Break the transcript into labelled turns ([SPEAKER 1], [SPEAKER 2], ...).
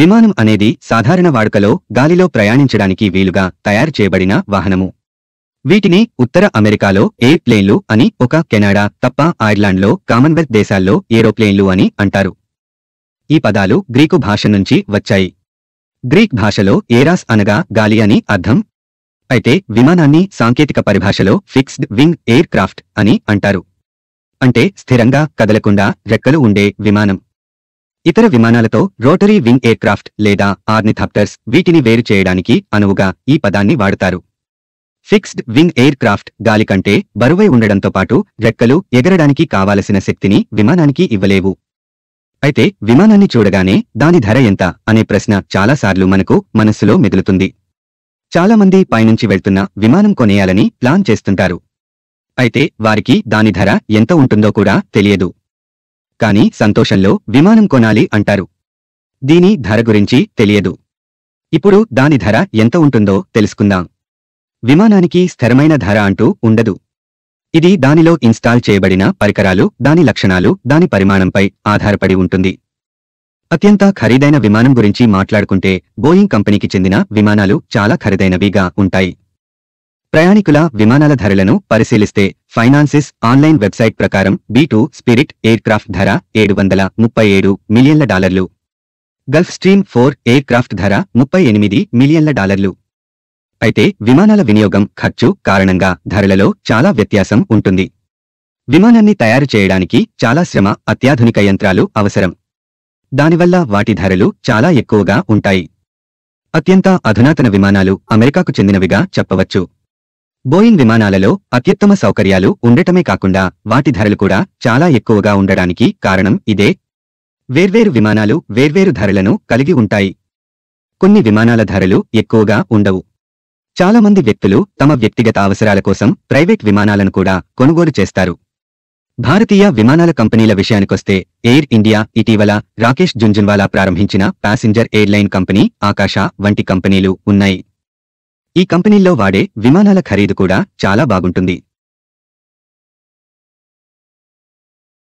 [SPEAKER 1] విమానం అనేది సాధారణ వాడుకలో గాలిలో ప్రయాణించడానికి వీలుగా తయారు చేయబడిన వాహనము వీటిని ఉత్తర అమెరికాలో ఎయిర్ ప్లేన్లు అని ఒక కెనడా తప్ప ఐర్లాండ్లో కామన్వెల్త్ దేశాల్లో ఏరోప్లేన్లు అని అంటారు ఈ పదాలు గ్రీకు భాష నుంచి వచ్చాయి గ్రీక్ భాషలో ఏరాస్ అనగా గాలి అని అర్థం అయితే విమానాన్ని సాంకేతిక పరిభాషలో ఫిక్స్డ్ వింగ్ ఎయిర్ క్రాఫ్ట్ అని అంటారు అంటే స్థిరంగా కదలకుండా రెక్కలు ఉండే విమానం ఇతర విమానాలతో రోటరీ వింగ్ ఎయిర్క్రాఫ్ట్ లేదా ఆర్నిథాప్టర్స్ వీటిని వేరు చేయడానికి అనువుగా ఈ పదాన్ని వాడతారు ఫిక్స్డ్ వింగ్ ఎయిర్క్రాఫ్ట్ గాలి కంటే బరువై ఉండడంతో పాటు రెక్కలు ఎగరడానికి కావలసిన శక్తిని విమానానికి ఇవ్వలేవు అయితే విమానాన్ని చూడగానే దాని ధర ఎంత అనే ప్రశ్న చాలాసార్లు మనకు మనస్సులో మెదులుతుంది చాలామంది పైనుంచి వెళ్తున్న విమానం కొనేయాలని ప్లాన్ చేస్తుంటారు అయితే వారికి దాని ధర ఎంత ఉంటుందో కూడా తెలియదు కానీ సంతోషంలో విమానం కొనాలి అంటారు దీని ధర గురించి తెలియదు ఇప్పుడు దాని ధర ఎంత ఉంటుందో తెలుసుకుందాం విమానానికి స్థిరమైన ధర అంటూ ఉండదు ఇది దానిలో ఇన్స్టాల్ చేయబడిన పరికరాలు దాని లక్షణాలు దాని పరిమాణంపై ఆధారపడి ఉంటుంది అత్యంత ఖరీదైన విమానం గురించి మాట్లాడుకుంటే బోయింగ్ కంపెనీకి చెందిన విమానాలు చాలా ఖరీదైనవిగా ఉంటాయి ప్రయాణికుల విమానాల ధరలను పరిశీలిస్తే ఫైనాన్సిస్ ఆన్లైన్ వెబ్సైట్ ప్రకారం టూ స్పిరిట్ ఎయిర్క్రాఫ్ట్ ధర ఏడు వందల ముప్పై ఏడు మిలియన్ల డాలర్లు గల్ఫ్ స్ట్రీమ్ ఫోర్ ఎయిర్క్రాఫ్ట్ ధర ముప్పై ఎనిమిది మిలియన్ల డాలర్లు అయితే విమానాల వినియోగం ఖర్చు కారణంగా ధరలలో చాలా వ్యత్యాసం ఉంటుంది విమానాన్ని తయారు చేయడానికి చాలా శ్రమ అత్యాధునిక యంత్రాలు అవసరం దానివల్ల వాటి ధరలు చాలా ఎక్కువగా ఉంటాయి అత్యంత అధునాతన విమానాలు అమెరికాకు చెందినవిగా చెప్పవచ్చు బోయింగ్ విమానాలలో అత్యుత్తమ సౌకర్యాలు ఉండటమే కాకుండా వాటి ధరలు కూడా చాలా ఎక్కువగా ఉండడానికి కారణం ఇదే వేర్వేరు విమానాలు వేర్వేరు ధరలను కలిగి ఉంటాయి కొన్ని విమానాల ధరలు ఎక్కువగా ఉండవు చాలామంది వ్యక్తులు తమ వ్యక్తిగత అవసరాల కోసం ప్రైవేట్ విమానాలను కూడా కొనుగోలు చేస్తారు భారతీయ విమానాల కంపెనీల విషయానికొస్తే ఎయిర్ ఇండియా ఇటీవల రాకేష్ జుంజున్వాలా ప్రారంభించిన ప్యాసింజర్ ఎయిర్లైన్ కంపెనీ ఆకాశ వంటి కంపెనీలు ఉన్నాయి ఈ కంపెనీల్లో వాడే విమానాల ఖరీదు కూడా చాలా బాగుంటుంది